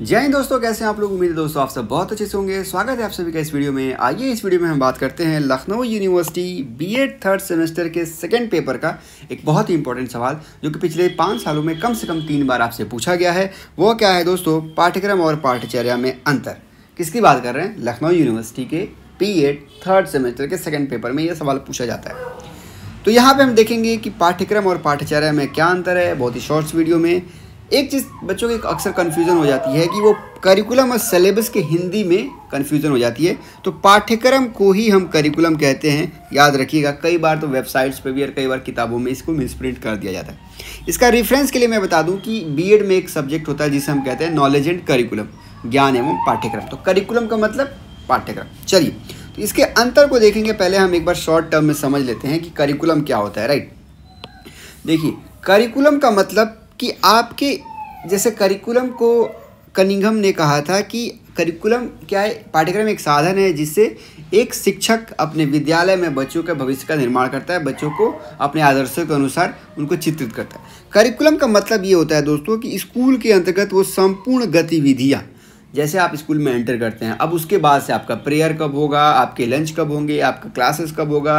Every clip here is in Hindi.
जय हिंद दोस्तों कैसे हैं आप लोग उम्मीद है दोस्तों आप सब बहुत अच्छे से होंगे स्वागत है आप सभी का इस वीडियो में आइए इस वीडियो में हम बात करते हैं Lucknow university B Ed third semester के सेकंड पेपर का एक बहुत ही इंपॉर्टेंट सवाल जो कि पिछले पाँच सालों में कम से कम तीन बार आपसे पूछा गया है वो क्या है दोस्तों पाठ्यक्रम और पाठ्यचर्या में अंतर किसकी बात कर रहे हैं लखनऊ यूनिवर्सिटी के बी थर्ड सेमेस्टर के सेकेंड पेपर में यह सवाल पूछा जाता है तो यहाँ पर हम देखेंगे कि पाठ्यक्रम और पाठ्यचर्या में क्या अंतर है बहुत ही शॉर्ट्स वीडियो में एक चीज़ बच्चों की अक्सर कन्फ्यूज़न हो जाती है कि वो करिकुलम और सिलेबस के हिंदी में कन्फ्यूज़न हो जाती है तो पाठ्यक्रम को ही हम करिकुलम कहते हैं याद रखिएगा कई बार तो वेबसाइट्स पर भी और कई बार किताबों में इसको मिसप्रिंट कर दिया जाता है इसका रेफरेंस के लिए मैं बता दूं कि बीएड में एक सब्जेक्ट होता है जिसे हम कहते हैं नॉलेज एंड करिकुलम ज्ञान एवं पाठ्यक्रम तो करिकुलम का मतलब पाठ्यक्रम चलिए तो इसके अंतर को देखेंगे पहले हम एक बार शॉर्ट टर्म में समझ लेते हैं कि करिकुलम क्या होता है राइट देखिए करिकुलम का मतलब कि आपके जैसे करिकुलम को कनिंगम ने कहा था कि करिकुलम क्या है पाठ्यक्रम एक साधन है जिससे एक शिक्षक अपने विद्यालय में बच्चों के भविष्य का निर्माण करता है बच्चों को अपने आदर्शों के अनुसार उनको चित्रित करता है करिकुलम का मतलब ये होता है दोस्तों कि स्कूल के अंतर्गत वो संपूर्ण गतिविधियाँ जैसे आप स्कूल में एंटर करते हैं अब उसके बाद से आपका प्रेयर कब होगा आपके लंच कब होंगे आपका क्लासेस कब होगा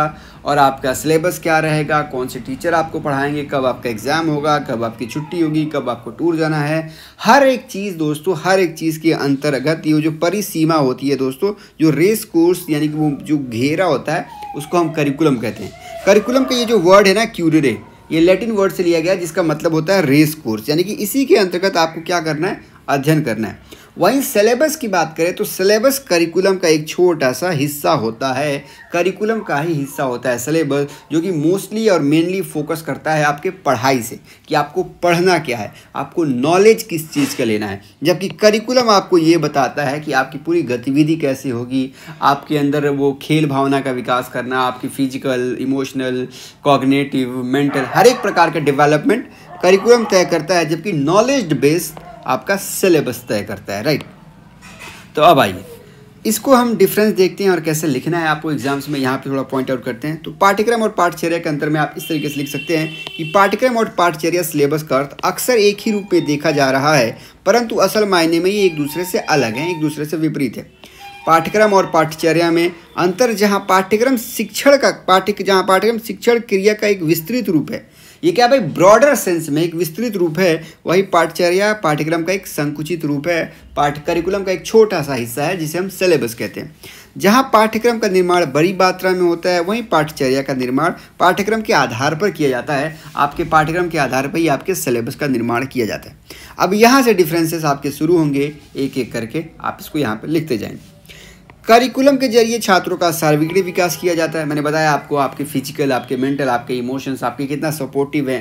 और आपका सिलेबस क्या रहेगा कौन से टीचर आपको पढ़ाएंगे कब आपका एग्ज़ाम होगा कब आपकी छुट्टी होगी कब आपको टूर जाना है हर एक चीज़ दोस्तों हर एक चीज़ के अंतर्गत ये जो परिसीमा होती है दोस्तों जो रेस कोर्स यानी कि वो जो घेरा होता है उसको हम करिकुलम कहते हैं करिकुलम का ये जो वर्ड है ना क्यूरे ये लैटिन वर्ड से लिया गया जिसका मतलब होता है रेस कोर्स यानी कि इसी के अंतर्गत आपको क्या करना है अध्ययन करना है वहीं सिलेबस की बात करें तो सिलेबस करिकुलम का एक छोटा सा हिस्सा होता है करिकुलम का ही हिस्सा होता है सिलेबस जो कि मोस्टली और मेनली फोकस करता है आपके पढ़ाई से कि आपको पढ़ना क्या है आपको नॉलेज किस चीज़ का लेना है जबकि करिकुलम आपको ये बताता है कि आपकी पूरी गतिविधि कैसी होगी आपके अंदर वो खेल भावना का विकास करना आपकी फिजिकल इमोशनल कॉग्नेटिव मेंटल हर एक प्रकार का डेवलपमेंट करिकुलम तय करता है जबकि नॉलेज बेस्ड आपका सिलेबस तय करता है राइट तो अब आइए इसको हम डिफरेंस देखते हैं और कैसे लिखना है आपको एग्जाम्स में यहाँ पे थोड़ा पॉइंट आउट करते हैं तो पाठ्यक्रम और पाठचर्या के अंतर में आप इस तरीके से लिख सकते हैं कि पाठ्यक्रम और पाठचर्या सिलेबस का अर्थ अक्सर एक ही रूप में देखा जा रहा है परंतु असल मायने में ये एक दूसरे से अलग हैं एक दूसरे से विपरीत है पाठ्यक्रम और पाठचर्या में अंतर जहाँ पाठ्यक्रम शिक्षण का पाठ्य जहाँ पाठ्यक्रम शिक्षण क्रिया का एक विस्तृत रूप है ये क्या भाई ब्रॉडर सेंस में एक विस्तृत रूप है वही पाठचर्या पाठ्यक्रम का एक संकुचित रूप है पाठ करिकुलम का एक छोटा सा हिस्सा है जिसे हम सिलेबस कहते हैं जहाँ पाठ्यक्रम का निर्माण बड़ी मात्रा में होता है वहीं पाठ्यचर्या का निर्माण पाठ्यक्रम के आधार पर किया जाता है आपके पाठ्यक्रम के आधार पर ही आपके सिलेबस का निर्माण किया जाता है अब यहाँ से डिफरेंसेस आपके शुरू होंगे एक एक करके आप इसको यहाँ पर लिखते जाएंगे करिकुलम के जरिए छात्रों का सर्विकली विकास किया जाता है मैंने बताया आपको आपके फिजिकल आपके मेंटल आपके इमोशंस आपके कितना सपोर्टिव हैं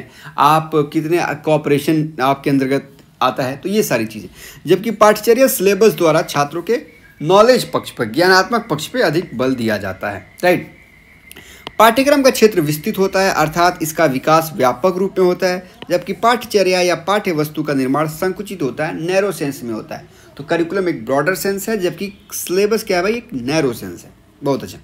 आप कितने कॉपरेशन आपके अंतर्गत आता है तो ये सारी चीज़ें जबकि पाठचर्या सिलेबस द्वारा छात्रों के नॉलेज पक्ष पर ज्ञानात्मक पक्ष पर अधिक बल दिया जाता है राइट पाठ्यक्रम का क्षेत्र विस्तृत होता है अर्थात इसका विकास व्यापक रूप में होता है जबकि पाठ्यचर्या या पाठ्य वस्तु का निर्माण संकुचित होता है नैरो सेंस में होता है तो करिकुलम एक ब्रॉडर सेंस है जबकि सिलेबस क्या है भाई एक नैरो सेंस है बहुत अच्छा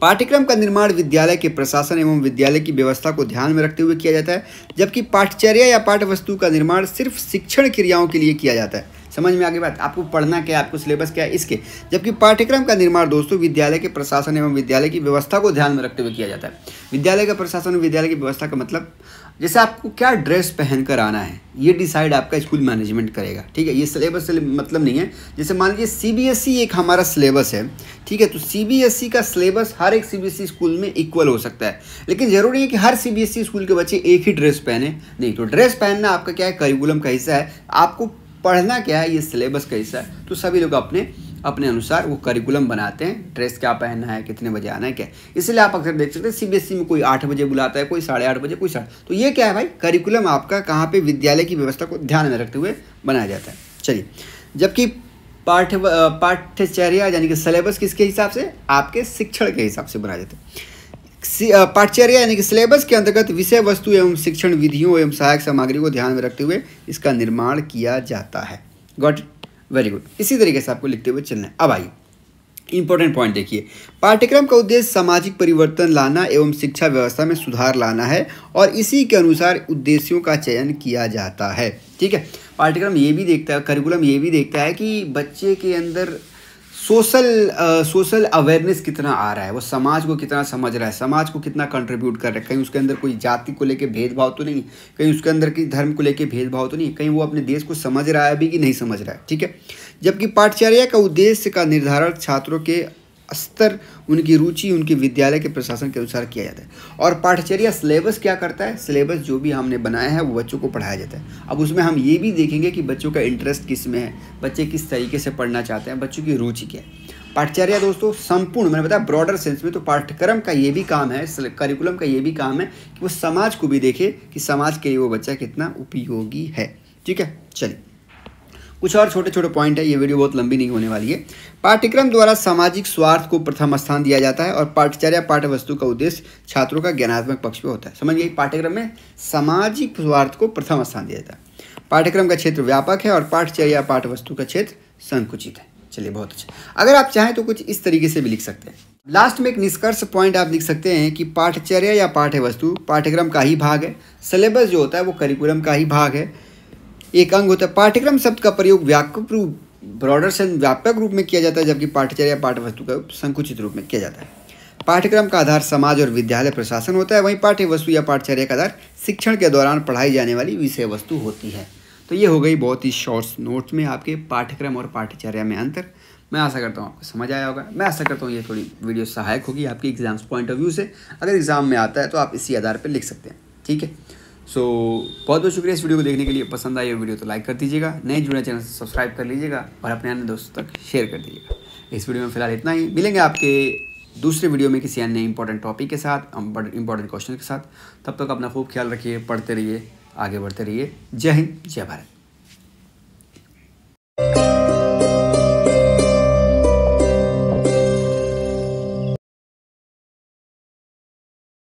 पाठ्यक्रम का निर्माण विद्यालय के प्रशासन एवं विद्यालय की व्यवस्था को ध्यान में रखते हुए किया जाता है जबकि पाठचर्या या पाठ्य वस्तु का निर्माण सिर्फ शिक्षण क्रियाओं के लिए किया जाता है समझ में आगे बात आपको पढ़ना क्या है आपको सिलेबस क्या है इसके जबकि पाठ्यक्रम का निर्माण दोस्तों विद्यालय के प्रशासन एवं विद्यालय की व्यवस्था को ध्यान में रखते हुए किया जाता है विद्यालय का प्रशासन और विद्यालय की व्यवस्था का मतलब जैसे आपको क्या ड्रेस पहन कर आना है ये डिसाइड आपका स्कूल मैनेजमेंट करेगा ठीक है ये सिलेबस से मतलब नहीं है जैसे मान लीजिए सीबीएसई एक हमारा सिलेबस है ठीक है तो सीबीएसई का सिलेबस हर एक सीबीएसई स्कूल में इक्वल हो सकता है लेकिन ज़रूरी है कि हर सीबीएसई स्कूल के बच्चे एक ही ड्रेस पहने नहीं तो ड्रेस पहनना आपका क्या है करिकुलम का हिस्सा है आपको पढ़ना क्या है ये सिलेबस कैसा है तो सभी लोग अपने अपने अनुसार वो करिकुलम बनाते हैं ड्रेस क्या पहनना है कितने बजे आना है क्या इसलिए आप अक्सर देख सकते हैं सी में कोई आठ बजे बुलाता है कोई साढ़े आठ बजे कोई साढ़े तो ये क्या है भाई करिकुलम आपका कहाँ पे विद्यालय की व्यवस्था को ध्यान में रखते हुए बनाया जाता है चलिए जबकि पाठ्य पाठ्यचर्या यानी कि सिलेबस किसके हिसाब से आपके शिक्षण के हिसाब से बनाया जाता है पाठ्यचर्या यानी कि सिलेबस के अंतर्गत विषय वस्तु एवं शिक्षण विधियों एवं सहायक सामग्री को ध्यान में रखते हुए इसका निर्माण किया जाता है गॉट वेरी गुड इसी तरीके से आपको लिखते हुए चलना है अब आइए इंपॉर्टेंट पॉइंट देखिए पाठ्यक्रम का उद्देश्य सामाजिक परिवर्तन लाना एवं शिक्षा व्यवस्था में सुधार लाना है और इसी के अनुसार उद्देश्यों का चयन किया जाता है ठीक है पाठ्यक्रम ये भी देखता है करिकुलम ये भी देखता है कि बच्चे के अंदर सोशल सोशल अवेयरनेस कितना आ रहा है वो समाज को कितना समझ रहा है समाज को कितना कंट्रीब्यूट कर रहा है कहीं उसके अंदर कोई जाति को लेके भेदभाव तो नहीं कहीं उसके अंदर की धर्म को लेके भेदभाव तो नहीं कहीं वो अपने देश को समझ रहा है भी कि नहीं समझ रहा है ठीक है जबकि पाठचर्या का उद्देश्य का निर्धारण छात्रों के स्तर उनकी रुचि उनके विद्यालय के प्रशासन के अनुसार किया जाता है और पाठचर्या सिलेबस क्या करता है सिलेबस जो भी हमने बनाया है वो बच्चों को पढ़ाया जाता है अब उसमें हम ये भी देखेंगे कि बच्चों का इंटरेस्ट किस में है बच्चे किस तरीके से पढ़ना चाहते हैं बच्चों की रुचि क्या है पाठचर्या दोस्तों संपूर्ण मैंने बताया ब्रॉडर सेंस में तो पाठ्यक्रम का ये भी काम है करिकुलम का ये भी काम है कि वो समाज को भी देखे कि समाज के लिए वो बच्चा कितना उपयोगी है ठीक है चलिए कुछ और छोटे छोटे पॉइंट है ये वीडियो बहुत लंबी नहीं होने वाली है पाठ्यक्रम द्वारा सामाजिक स्वार्थ को प्रथम स्थान दिया जाता है और पाठचर्या पाठ्य वस्तु का उद्देश्य छात्रों का ज्ञानात्मक पक्ष में होता है समझ गए पाठ्यक्रम में सामाजिक स्वार्थ को प्रथम स्थान दिया जाता है पाठ्यक्रम का क्षेत्र व्यापक है और पाठचर्या पाठ्य वस्तु का क्षेत्र संकुचित है चलिए बहुत अच्छा अगर आप चाहें तो कुछ इस तरीके से भी लिख सकते हैं लास्ट में एक निष्कर्ष पॉइंट आप लिख सकते हैं कि पाठचर्या या पाठ्य वस्तु पाठ्यक्रम का ही भाग है सिलेबस जो होता है वो करिकुलम का ही भाग है एक अंग होता है पाठ्यक्रम शब्द का प्रयोग व्यापक रूप ब्रॉडर से व्यापक रूप में किया जाता है जबकि पाठ्यचर्य या पाठ्यवस्तु का संकुचित रूप में किया जाता है पाठ्यक्रम का आधार समाज और विद्यालय प्रशासन होता है वहीं पाठ्य वस्तु या पाठ्यचर्य का आधार शिक्षण के दौरान पढ़ाई जाने वाली विषय वस्तु होती है तो ये हो गई बहुत ही शॉर्ट्स नोट्स में आपके पाठ्यक्रम और पाठ्यचर्या में अंतर मैं आशा करता हूँ आपको समझ आया होगा मैं आशा करता हूँ ये थोड़ी वीडियो सहायक होगी आपकी एग्जाम्स पॉइंट ऑफ व्यू से अगर एग्ज़ाम में आता है तो आप इसी आधार पर लिख सकते हैं ठीक है सो so, बहुत बहुत शुक्रिया इस वीडियो को देखने के लिए पसंद आई वीडियो तो लाइक कर दीजिएगा नए जुड़े चैनल से सब्सक्राइब कर लीजिएगा और अपने अन्य दोस्तों तक शेयर कर दीजिएगा इस वीडियो में फिलहाल इतना ही मिलेंगे आपके दूसरे वीडियो में किसी अन्य इंपॉर्टेंट टॉपिक के साथ इंपॉर्टेंट क्वेश्चन के साथ तब तक अपना खूब ख्याल रखिए पढ़ते रहिए आगे बढ़ते रहिए जय हिंद जय भारत